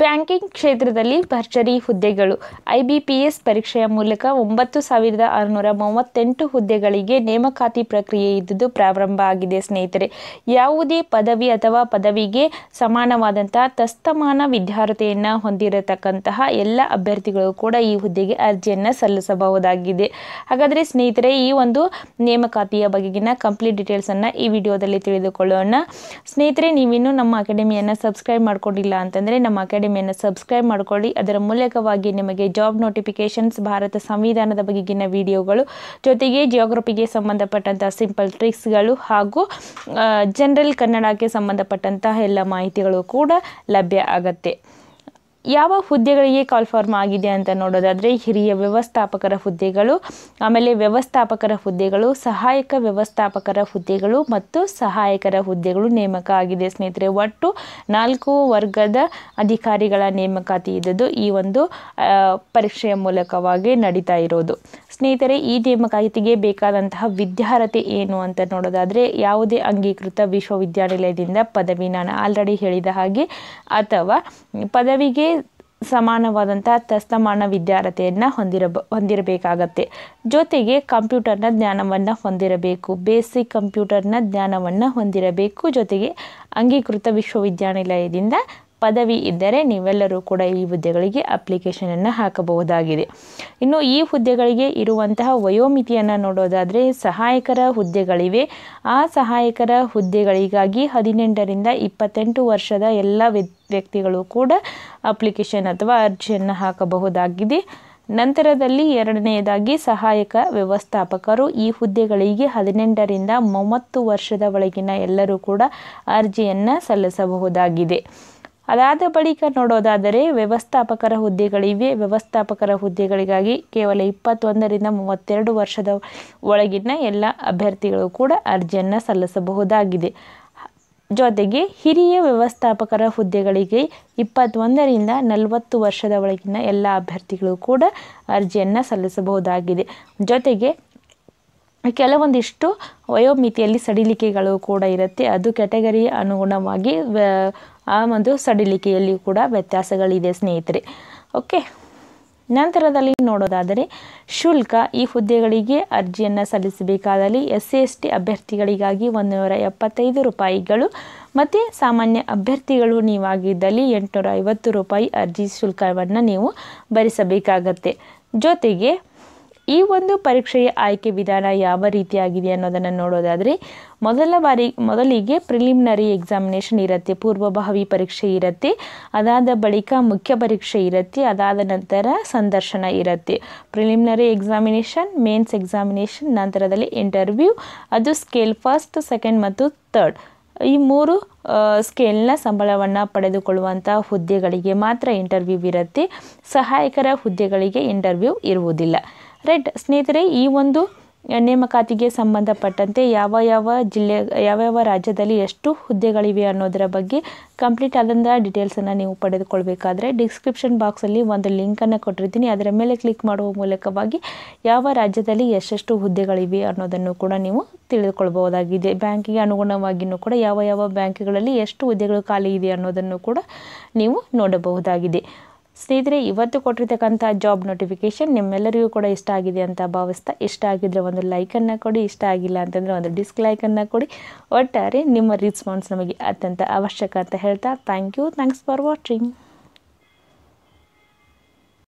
banking ಕ್ಷೇತ್ರದಲ್ಲಿ ಭರ್ಜರಿ ಹುದ್ದೆಗಳು ಐ ಬಿ ಪಿ ಎಸ್ ಪರೀಕ್ಷೆಯ ಮೂಲಕ ಒಂಬತ್ತು ಸಾವಿರದ ಆರುನೂರ ಮೂವತ್ತೆಂಟು ಹುದ್ದೆಗಳಿಗೆ ನೇಮಕಾತಿ ಪ್ರಕ್ರಿಯೆ ಇದ್ದುದು ಪ್ರಾರಂಭ ಆಗಿದೆ ಸ್ನೇಹಿತರೆ ಯಾವುದೇ ಪದವಿ ಅಥವಾ ಪದವಿಗೆ ಸಮಾನವಾದಂತಹ ತಸ್ತಮಾನ ವಿದ್ಯಾರ್ಹತೆಯನ್ನು ಹೊಂದಿರತಕ್ಕಂತಹ ಎಲ್ಲ ಅಭ್ಯರ್ಥಿಗಳು ಕೂಡ ಈ ಹುದ್ದೆಗೆ ಅರ್ಜಿಯನ್ನು ಸಲ್ಲಿಸಬಹುದಾಗಿದೆ ಹಾಗಾದರೆ ಸ್ನೇಹಿತರೆ ಈ ಒಂದು ನೇಮಕಾತಿಯ ಬಗೆಗಿನ ಕಂಪ್ಲೀಟ್ ಡೀಟೇಲ್ಸನ್ನು ಈ ವಿಡಿಯೋದಲ್ಲಿ ತಿಳಿದುಕೊಳ್ಳೋಣ ಸ್ನೇಹಿತರೆ ನೀವಿನ್ನೂ ನಮ್ಮ ಅಕಾಡೆಮಿಯನ್ನು ಸಬ್ಸ್ಕ್ರೈಬ್ ಮಾಡಿಕೊಂಡಿಲ್ಲ ಅಂತಂದರೆ ನಮ್ಮ ಅಕಾಡೆಮಿ ಅಕಾಡೆಮಿಯನ್ನು ಸಬ್ಸ್ಕ್ರೈಬ್ ಮಾಡಿಕೊಳ್ಳಿ ಅದರ ಮೂಲಕವಾಗಿ ನಿಮಗೆ ಜಾಬ್ ನೋಟಿಫಿಕೇಶನ್ಸ್ ಭಾರತ ಸಂವಿಧಾನದ ಬಗೆಗಿನ ವಿಡಿಯೋಗಳು ಜೊತೆಗೆ ಜಿಯೋಗ್ರಫಿಗೆ ಸಂಬಂಧಪಟ್ಟಂತಹ ಸಿಂಪಲ್ ಟ್ರಿಕ್ಸ್ಗಳು ಹಾಗೂ ಜನರಲ್ ಕನ್ನಡಕ್ಕೆ ಸಂಬಂಧಪಟ್ಟಂತಹ ಎಲ್ಲ ಮಾಹಿತಿಗಳು ಕೂಡ ಲಭ್ಯ ಆಗುತ್ತೆ ಯಾವ ಹುದ್ದೆಗಳಿಗೆ ಕಾಲ್ಫಾರ್ಮ್ ಆಗಿದೆ ಅಂತ ನೋಡೋದಾದರೆ ಹಿರಿಯ ವ್ಯವಸ್ಥಾಪಕರ ಹುದ್ದೆಗಳು ಆಮೇಲೆ ವ್ಯವಸ್ಥಾಪಕರ ಹುದ್ದೆಗಳು ಸಹಾಯಕ ವ್ಯವಸ್ಥಾಪಕರ ಹುದ್ದೆಗಳು ಮತ್ತು ಸಹಾಯಕರ ಹುದ್ದೆಗಳು ನೇಮಕ ಆಗಿದೆ ಸ್ನೇಹಿತರೆ ಒಟ್ಟು ನಾಲ್ಕು ವರ್ಗದ ಅಧಿಕಾರಿಗಳ ನೇಮಕಾತಿ ಇದ್ದದ್ದು ಈ ಒಂದು ಪರೀಕ್ಷೆಯ ಮೂಲಕವಾಗಿ ನಡೀತಾ ಇರೋದು ಸ್ನೇಹಿತರೆ ಈ ನೇಮಕಾತಿಗೆ ಬೇಕಾದಂತಹ ವಿದ್ಯಾರ್ಹತೆ ಏನು ಅಂತ ನೋಡೋದಾದರೆ ಯಾವುದೇ ಅಂಗೀಕೃತ ವಿಶ್ವವಿದ್ಯಾನಿಲಯದಿಂದ ಪದವಿ ನಾನು ಆಲ್ರೆಡಿ ಹೇಳಿದ ಹಾಗೆ ಅಥವಾ ಪದವಿಗೆ ಸಮಾನವಾದಂತಹ ತಸ್ತಮಾನ ವಿದ್ಯಾರ್ಹತೆಯನ್ನು ಹೊಂದಿರ ಹೊಂದಿರಬೇಕಾಗತ್ತೆ ಜೊತೆಗೆ ಕಂಪ್ಯೂಟರ್ನ ಜ್ಞಾನವನ್ನು ಹೊಂದಿರಬೇಕು ಬೇಸಿಕ್ ಕಂಪ್ಯೂಟರ್ನ ಜ್ಞಾನವನ್ನು ಹೊಂದಿರಬೇಕು ಜೊತೆಗೆ ಅಂಗೀಕೃತ ವಿಶ್ವವಿದ್ಯಾನಿಲಯದಿಂದ ಪದವಿ ಇದ್ದರೆ ನೀವೆಲ್ಲರೂ ಕೂಡ ಈ ಹುದ್ದೆಗಳಿಗೆ ಅಪ್ಲಿಕೇಶನನ್ನು ಹಾಕಬಹುದಾಗಿದೆ ಇನ್ನು ಈ ಹುದ್ದೆಗಳಿಗೆ ಇರುವಂತಹ ವಯೋಮಿತಿಯನ್ನು ನೋಡೋದಾದರೆ ಸಹಾಯಕರ ಹುದ್ದೆಗಳಿವೆ ಆ ಸಹಾಯಕರ ಹುದ್ದೆಗಳಿಗಾಗಿ ಹದಿನೆಂಟರಿಂದ ಇಪ್ಪತ್ತೆಂಟು ವರ್ಷದ ಎಲ್ಲ ವ್ಯಕ್ತಿಗಳು ಕೂಡ ಅಪ್ಲಿಕೇಶನ್ ಅಥವಾ ಅರ್ಜಿಯನ್ನು ಹಾಕಬಹುದಾಗಿದೆ ನಂತರದಲ್ಲಿ ಎರಡನೆಯದಾಗಿ ಸಹಾಯಕ ವ್ಯವಸ್ಥಾಪಕರು ಈ ಹುದ್ದೆಗಳಿಗೆ ಹದಿನೆಂಟರಿಂದ ಮೂವತ್ತು ವರ್ಷದ ಒಳಗಿನ ಎಲ್ಲರೂ ಕೂಡ ಅರ್ಜಿಯನ್ನು ಸಲ್ಲಿಸಬಹುದಾಗಿದೆ ಅದಾದ ಬಳಿಕ ನೋಡೋದಾದರೆ ವ್ಯವಸ್ಥಾಪಕರ ಹುದ್ದೆಗಳಿವೆ ವ್ಯವಸ್ಥಾಪಕರ ಹುದ್ದೆಗಳಿಗಾಗಿ ಕೇವಲ ಇಪ್ಪತ್ತೊಂದರಿಂದ ಮೂವತ್ತೆರಡು ವರ್ಷದ ಒಳಗಿನ ಎಲ್ಲ ಅಭ್ಯರ್ಥಿಗಳು ಕೂಡ ಅರ್ಜಿಯನ್ನು ಸಲ್ಲಿಸಬಹುದಾಗಿದೆ ಜೊತೆಗೆ ಹಿರಿಯ ವ್ಯವಸ್ಥಾಪಕರ ಹುದ್ದೆಗಳಿಗೆ ಇಪ್ಪತ್ತೊಂದರಿಂದ ನಲವತ್ತು ವರ್ಷದ ಒಳಗಿನ ಎಲ್ಲ ಅಭ್ಯರ್ಥಿಗಳು ಕೂಡ ಅರ್ಜಿಯನ್ನು ಸಲ್ಲಿಸಬಹುದಾಗಿದೆ ಜೊತೆಗೆ ಕೆಲವೊಂದಿಷ್ಟು ವಯೋಮಿತಿಯಲ್ಲಿ ಸಡಿಲಿಕೆಗಳು ಕೂಡ ಇರುತ್ತೆ ಅದು ಕ್ಯಾಟಗರಿ ಅನುಗುಣವಾಗಿ ಆ ಒಂದು ಸಡಿಲಿಕೆಯಲ್ಲಿ ಕೂಡ ವ್ಯತ್ಯಾಸಗಳಿದೆ ಸ್ನೇಹಿತರೆ ಓಕೆ ನಂತರದಲ್ಲಿ ನೋಡೋದಾದರೆ ಶುಲ್ಕ ಈ ಹುದ್ದೆಗಳಿಗೆ ಅರ್ಜಿಯನ್ನು ಸಲ್ಲಿಸಬೇಕಾದಲ್ಲಿ ಎಸ್ ಸಿ ಎಸ್ ಟಿ ಅಭ್ಯರ್ಥಿಗಳಿಗಾಗಿ ಒಂದು ನೂರ ಎಪ್ಪತ್ತೈದು ರೂಪಾಯಿಗಳು ಮತ್ತು ಸಾಮಾನ್ಯ ಅಭ್ಯರ್ಥಿಗಳು ನೀವಾಗಿದ್ದಲ್ಲಿ ಎಂಟುನೂರ ಐವತ್ತು ರೂಪಾಯಿ ಅರ್ಜಿ ಶುಲ್ಕವನ್ನು ನೀವು ಭರಿಸಬೇಕಾಗತ್ತೆ ಜೊತೆಗೆ ಈ ಒಂದು ಪರೀಕ್ಷೆಯ ಆಯ್ಕೆ ವಿಧಾನ ಯಾವ ರೀತಿಯಾಗಿದೆ ಅನ್ನೋದನ್ನು ನೋಡೋದಾದರೆ ಮೊದಲ ಬಾರಿ ಮೊದಲಿಗೆ ಪ್ರಿಲಿಮಿನರಿ ಎಕ್ಸಾಮಿನೇಷನ್ ಇರುತ್ತೆ ಪೂರ್ವಭಾವಿ ಪರೀಕ್ಷೆ ಇರುತ್ತೆ ಅದಾದ ಬಳಿಕ ಮುಖ್ಯ ಪರೀಕ್ಷೆ ಇರುತ್ತೆ ಅದಾದ ನಂತರ ಸಂದರ್ಶನ ಇರುತ್ತೆ ಪ್ರಿಲಿಮಿನರಿ ಎಕ್ಸಾಮಿನೇಷನ್ ಮೇನ್ಸ್ ಎಕ್ಸಾಮಿನೇಷನ್ ನಂತರದಲ್ಲಿ ಇಂಟರ್ವ್ಯೂ ಅದು ಸ್ಕೇಲ್ ಫಸ್ಟ್ ಸೆಕೆಂಡ್ ಮತ್ತು ಥರ್ಡ್ ಈ ಮೂರು ಸ್ಕೇಲ್ನ ಸಂಬಳವನ್ನು ಪಡೆದುಕೊಳ್ಳುವಂಥ ಹುದ್ದೆಗಳಿಗೆ ಮಾತ್ರ ಇಂಟರ್ವ್ಯೂ ಇರುತ್ತೆ ಸಹಾಯಕರ ಹುದ್ದೆಗಳಿಗೆ ಇಂಟರ್ವ್ಯೂ ಇರುವುದಿಲ್ಲ ರೈಟ್ ಸ್ನೇಹಿತರೆ ಈ ಒಂದು ನೇಮಕಾತಿಗೆ ಸಂಬಂಧಪಟ್ಟಂತೆ ಯಾವ ಯಾವ ಜಿಲ್ಲೆ ಯಾವ ಯಾವ ರಾಜ್ಯದಲ್ಲಿ ಎಷ್ಟು ಹುದ್ದೆಗಳಿವೆ ಅನ್ನೋದರ ಬಗ್ಗೆ ಕಂಪ್ಲೀಟ್ ಆದಂಥ ಡೀಟೇಲ್ಸನ್ನು ನೀವು ಪಡೆದುಕೊಳ್ಬೇಕಾದ್ರೆ ಡಿಸ್ಕ್ರಿಪ್ಷನ್ ಬಾಕ್ಸಲ್ಲಿ ಒಂದು ಲಿಂಕನ್ನು ಕೊಟ್ಟಿರ್ತೀನಿ ಅದರ ಮೇಲೆ ಕ್ಲಿಕ್ ಮಾಡುವ ಮೂಲಕವಾಗಿ ಯಾವ ರಾಜ್ಯದಲ್ಲಿ ಎಷ್ಟೆಷ್ಟು ಹುದ್ದೆಗಳಿವೆ ಅನ್ನೋದನ್ನು ಕೂಡ ನೀವು ತಿಳಿದುಕೊಳ್ಬಹುದಾಗಿದೆ ಬ್ಯಾಂಕಿಗೆ ಅನುಗುಣವಾಗಿಯೂ ಕೂಡ ಯಾವ ಯಾವ ಬ್ಯಾಂಕ್ಗಳಲ್ಲಿ ಎಷ್ಟು ಹುದ್ದೆಗಳು ಖಾಲಿ ಇದೆ ಅನ್ನೋದನ್ನು ಕೂಡ ನೀವು ನೋಡಬಹುದಾಗಿದೆ ಸ್ನೇಹಿತರೆ ಇವತ್ತು ಕೊಟ್ಟಿರ್ತಕ್ಕಂಥ ಜಾಬ್ ನೋಟಿಫಿಕೇಶನ್ ನಿಮ್ಮೆಲ್ಲರಿಗೂ ಕೂಡ ಇಷ್ಟ ಆಗಿದೆ ಅಂತ ಭಾವಿಸ್ತಾ ಇಷ್ಟ ಆಗಿದ್ರೆ ಒಂದು ಲೈಕನ್ನು ಕೊಡಿ ಇಷ್ಟ ಆಗಿಲ್ಲ ಅಂತಂದರೆ ಒಂದು ಡಿಸ್ಕ್ ಲೈಕನ್ನು ಕೊಡಿ ಒಟ್ಟಾರೆ ನಿಮ್ಮ ರಿಸ್ಪಾನ್ಸ್ ನಮಗೆ ಅತ್ಯಂತ ಅವಶ್ಯಕ ಅಂತ ಹೇಳ್ತಾ thank you thanks for watching